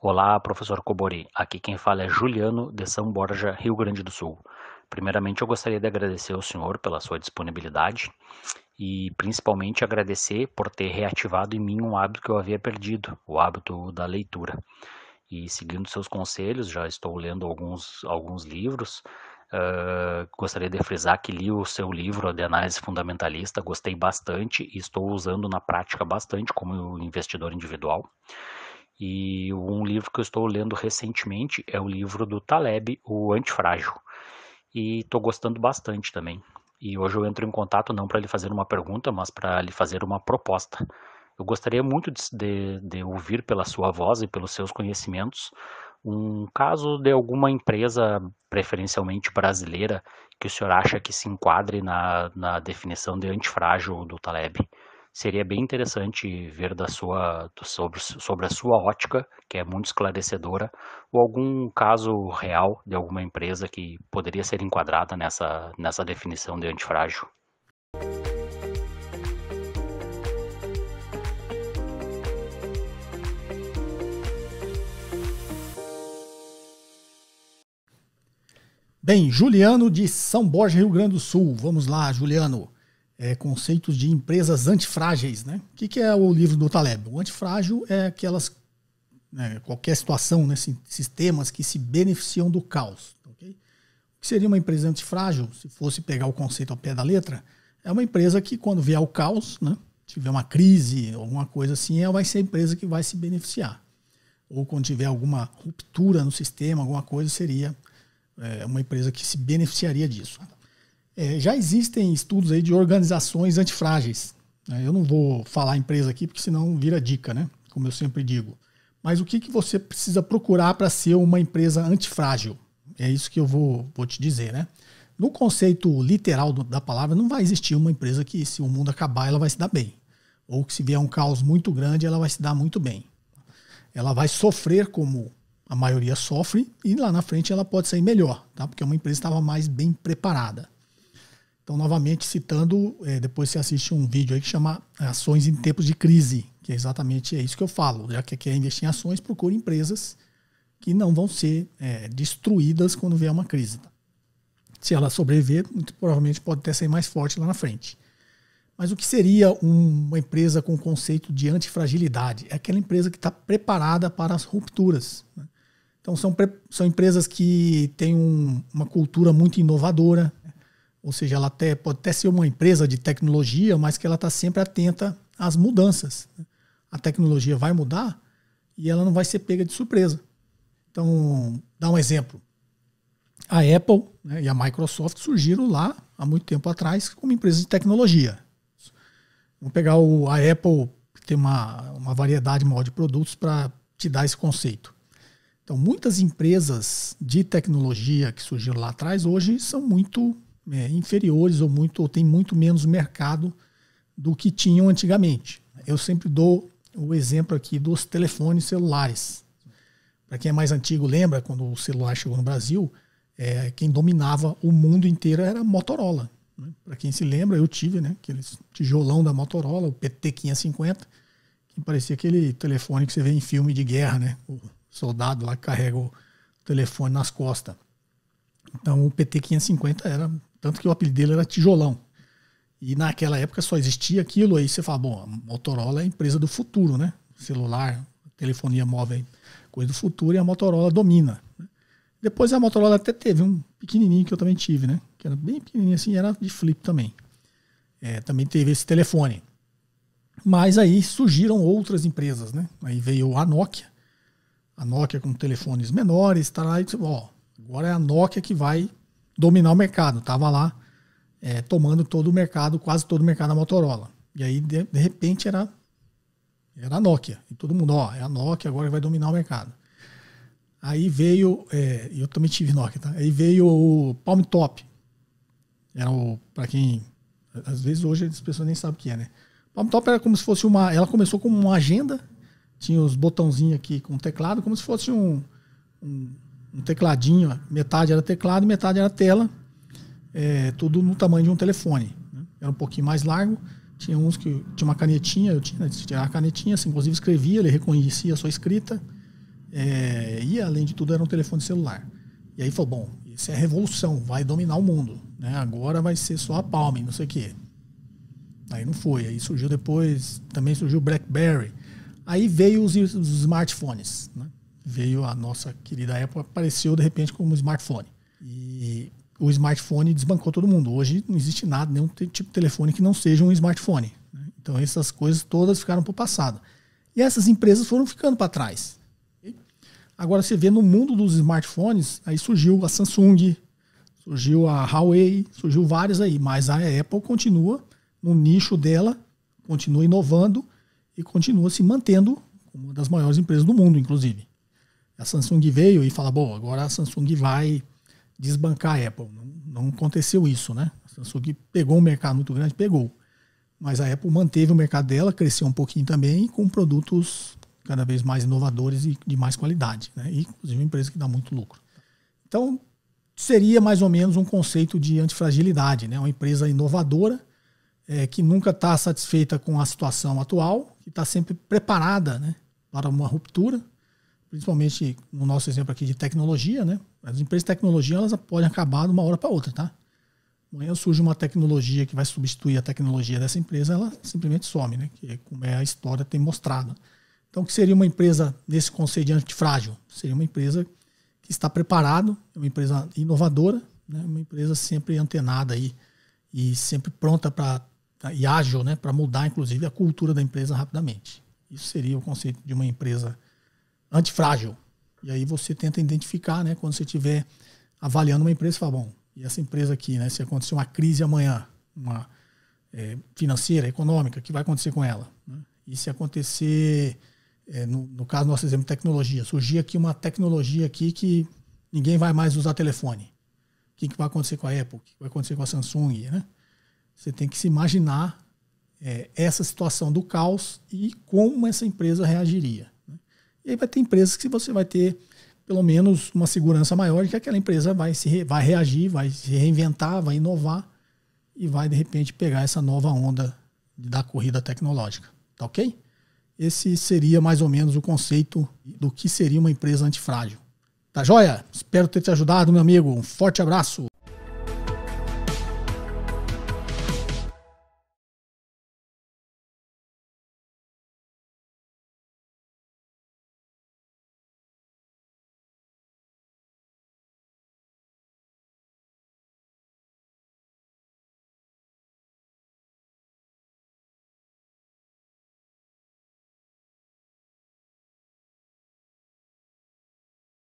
Olá, professor Cobori. Aqui quem fala é Juliano de São Borja, Rio Grande do Sul. Primeiramente, eu gostaria de agradecer ao senhor pela sua disponibilidade e principalmente agradecer por ter reativado em mim um hábito que eu havia perdido, o hábito da leitura. E seguindo seus conselhos, já estou lendo alguns, alguns livros. Uh, gostaria de frisar que li o seu livro de análise fundamentalista, gostei bastante e estou usando na prática bastante como investidor individual. E um livro que eu estou lendo recentemente é o livro do Taleb, O Antifrágil. E estou gostando bastante também. E hoje eu entro em contato não para lhe fazer uma pergunta, mas para lhe fazer uma proposta. Eu gostaria muito de, de, de, ouvir pela sua voz e pelos seus conhecimentos um caso de alguma empresa, preferencialmente brasileira, que o senhor acha que se enquadre na, na definição de antifrágil do Taleb seria bem interessante ver da sua, sobre, sobre a sua ótica, que é muito esclarecedora, ou algum caso real de alguma empresa que poderia ser enquadrada nessa, nessa definição de antifrágil. Bem, Juliano de São Borja, Rio Grande do Sul. Vamos lá, Juliano é, conceitos de empresas antifrágeis. Né? O que, que, é o livro do Taleb? O antifrágil é aquelas, né, qualquer situação, né, sistemas que se beneficiam do caos. Okay? O que seria uma empresa antifrágil, se fosse pegar o conceito ao pé da letra? É uma empresa que, quando vier o caos, né, tiver uma crise, alguma coisa assim, ela vai ser a empresa que vai se beneficiar. Ou quando tiver alguma ruptura no sistema, alguma coisa, seria é, uma empresa que se beneficiaria disso. É, já existem estudos aí de organizações antifrágeis. Né? Eu não vou falar empresa aqui, porque senão vira dica, né? Como eu sempre digo. Mas o que, que você precisa procurar para ser uma empresa antifrágil? É isso que eu vou, vou te dizer, né? No conceito literal do, da palavra, não vai existir uma empresa que, se o mundo acabar, ela vai se dar bem. Ou que se vier um caos muito grande, ela vai se dar muito bem. Ela vai sofrer como a maioria sofre e lá na frente ela pode sair melhor, tá? Porque uma empresa estava mais bem preparada. Então, novamente citando, é, depois você assiste um vídeo aí que chama Ações em Tempos de Crise, que é exatamente é isso que eu falo. Já que quer investir em ações, procure empresas que não vão ser é, destruídas quando vier uma crise. Tá? Se ela sobreviver, muito provavelmente pode até ser mais forte lá na frente. Mas o que seria uma empresa com o conceito de antifragilidade? É aquela empresa que está preparada para as rupturas. Né? Então, são, são empresas que têm um, uma cultura muito inovadora, ou seja, ela até, pode até ser uma empresa de tecnologia, mas que ela está sempre atenta às mudanças. Né? A tecnologia vai mudar e ela não vai ser pega de surpresa. Então, dá um exemplo. A Apple né, e a Microsoft surgiram lá há muito tempo atrás como empresa de tecnologia. Vamos pegar o, a Apple, que tem uma, uma variedade maior de produtos para te dar esse conceito. Então, muitas empresas de tecnologia que surgiram lá atrás hoje são muito é, inferiores ou muito ou tem muito menos mercado do que tinham antigamente. Eu sempre dou o exemplo aqui dos telefones celulares. Para quem é mais antigo, lembra quando o celular chegou no Brasil, é, quem dominava o mundo inteiro era a Motorola. Né? Para quem se lembra, eu tive né, aquele tijolão da Motorola, o PT550, que parecia aquele telefone que você vê em filme de guerra, né? O soldado lá carrega o telefone nas costas. Então o PT550 era tanto que o apelido dele era Tijolão. E naquela época só existia aquilo. Aí você fala, bom, a Motorola é a empresa do futuro, né? Celular, telefonia móvel, coisa do futuro, e a Motorola domina. Né? Depois a Motorola até teve um pequenininho que eu também tive, né? Que era bem pequenininho assim, era de flip também. É, também teve esse telefone. Mas aí surgiram outras empresas, né? Aí veio a Nokia. A Nokia com telefones menores, tá lá, e, ó, agora é a Nokia que vai dominar o mercado. Tava lá é, tomando todo o mercado, quase todo o mercado da Motorola. E aí, de, de, repente, era, era a Nokia. E todo mundo, ó, é a Nokia, agora vai dominar o mercado. Aí veio, é, eu também tive Nokia, tá? Aí veio o Palm Top. Era o, para quem, às vezes hoje as pessoas nem sabem o que é, né? Palm Top era como se fosse uma, ela começou como uma agenda, tinha os botãozinhos aqui com teclado, como se fosse um, um um tecladinho, metade era teclado e metade era tela, é, tudo no tamanho de um telefone. Né? Era um pouquinho mais largo, tinha uns que tinha uma canetinha, eu tinha tinha né, tirar a canetinha, assim, inclusive escrevia, ele reconhecia a sua escrita, é, e além de tudo era um telefone celular. E aí falou, bom, isso é revolução, vai dominar o mundo, né? agora vai ser só a Palm, não sei o quê. Aí não foi, aí surgiu depois, também surgiu o BlackBerry. Aí veio os, os smartphones, né? veio a nossa querida Apple, apareceu de repente como um smartphone. E o smartphone desbancou todo mundo. Hoje não existe nada, nenhum tipo de telefone que não seja um smartphone. Né? Então essas coisas todas ficaram para o passado. E essas empresas foram ficando para trás. Agora você vê no mundo dos smartphones, aí surgiu a Samsung, surgiu a Huawei, surgiu várias aí, mas a Apple continua no nicho dela, continua inovando e continua se mantendo como uma das maiores empresas do mundo, inclusive. A Samsung veio e fala, bom, agora a Samsung vai desbancar a Apple. Não, não aconteceu isso, né? A Samsung pegou um mercado muito grande, pegou. Mas a Apple manteve o mercado dela, cresceu um pouquinho também, com produtos cada vez mais inovadores e de mais qualidade, né? E, inclusive uma empresa que dá muito lucro. Então, seria mais ou menos um conceito de antifragilidade, né? Uma empresa inovadora é, que nunca está satisfeita com a situação atual, que está sempre preparada né, para uma ruptura principalmente no nosso exemplo aqui de tecnologia, né? As empresas de tecnologia elas podem acabar de uma hora para outra, tá? Amanhã surge uma tecnologia que vai substituir a tecnologia dessa empresa, ela simplesmente some, né? Que é como é a história tem mostrado. Então, o que seria uma empresa nesse conceito de antifrágil? Seria uma empresa que está preparada, é uma empresa inovadora, né? uma empresa sempre antenada aí e sempre pronta para e ágil, né? Para mudar, inclusive, a cultura da empresa rapidamente. Isso seria o conceito de uma empresa antifrágil. E aí você tenta identificar, né, quando você estiver avaliando uma empresa, você fala, bom, e essa empresa aqui, né, se acontecer uma crise amanhã, uma é, financeira, econômica, o que vai acontecer com ela? Né? E se acontecer, é, no, no caso do nosso exemplo, tecnologia, surgir aqui uma tecnologia aqui que ninguém vai mais usar telefone. O que, que vai acontecer com a Apple? O que vai acontecer com a Samsung? Né? Você tem que se imaginar é, essa situação do caos e como essa empresa reagiria. E aí vai ter empresas que você vai ter pelo menos uma segurança maior de que aquela empresa vai, se, vai reagir, vai se reinventar, vai inovar e vai de repente pegar essa nova onda da corrida tecnológica. Tá ok? Esse seria mais ou menos o conceito do que seria uma empresa antifrágil. Tá joia? Espero ter te ajudado, meu amigo. Um forte abraço.